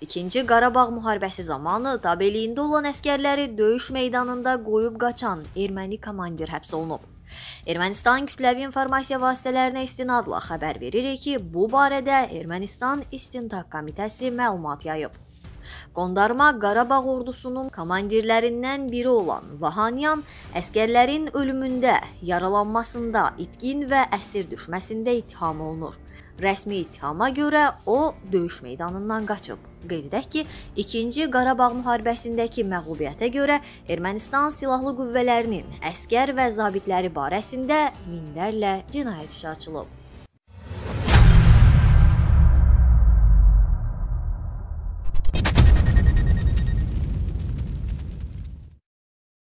İkinci Qarabağ müharibəsi zamanı tabeliyində olan əskərləri döyüş meydanında qoyub qaçan erməni komandir həbs olunub. Ermənistan kütləvi informasiya vasitələrinə istinadla xəbər verir ki, bu barədə Ermənistan İstintaq Komitəsi məlumat yayıb. Qondarma Qarabağ ordusunun komandirlərindən biri olan Vahanyan əskərlərin ölümündə, yaralanmasında, itkin və əsir düşməsində ittiham olunur. Rəsmi ittihama görə o döyüş meydanından qaçıb. Qeyd edək ki, 2-ci Qarabağ müharibəsindəki məğlubiyyətə görə Ermənistan silahlı qüvvələrinin əskər və zabitləri barəsində minlərlə cinayət işi açılıb.